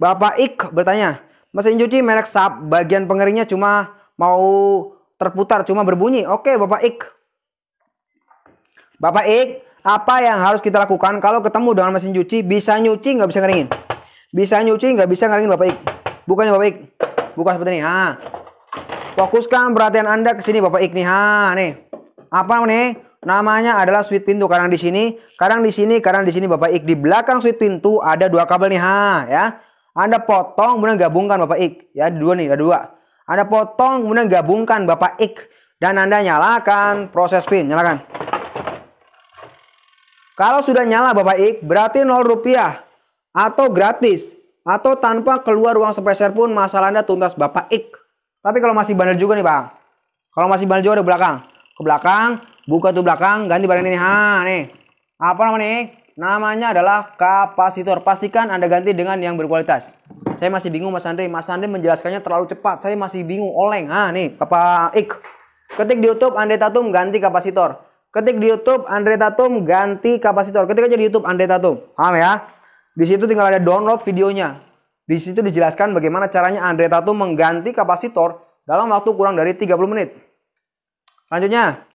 Bapak Ik bertanya, mesin cuci merek Saab bagian pengeringnya cuma mau terputar, cuma berbunyi. Oke, Bapak Ik. Bapak Ik, apa yang harus kita lakukan kalau ketemu dengan mesin cuci bisa nyuci nggak bisa ngeringin bisa nyuci nggak bisa ngeringin bapak ik bukannya bapak ik bukan seperti ini ha fokuskan perhatian anda ke sini bapak ik nih ha nih apa nih namanya adalah switch pintu kadang di sini kadang di sini kadang di sini bapak ik di belakang switch pintu ada dua kabel nih ha ya anda potong kemudian gabungkan Bapak Ik. Ya, dua nih, ada dua. Anda potong kemudian gabungkan Bapak Ik dan Anda nyalakan proses pin, nyalakan. Kalau sudah nyala Bapak Ik, berarti 0 rupiah atau gratis atau tanpa keluar ruang sepeser pun masalah Anda tuntas Bapak Ik. Tapi kalau masih bandel juga nih, Bang. Kalau masih bandel juga ada belakang. Ke belakang, buka tuh belakang, ganti barang ini. Ha, nih. Apa namanya nih? Namanya adalah kapasitor. Pastikan Anda ganti dengan yang berkualitas. Saya masih bingung Mas Andre. Mas Andre menjelaskannya terlalu cepat. Saya masih bingung. Oleng. Ah nih, Bapak Ik. Ketik di YouTube Andre Tatum ganti kapasitor. Ketik di YouTube Andre Tatum ganti kapasitor. Ketik aja di YouTube Andre Tatum. Paham ya? Di situ tinggal ada download videonya. Di situ dijelaskan bagaimana caranya Andre Tatum mengganti kapasitor dalam waktu kurang dari 30 menit. Selanjutnya,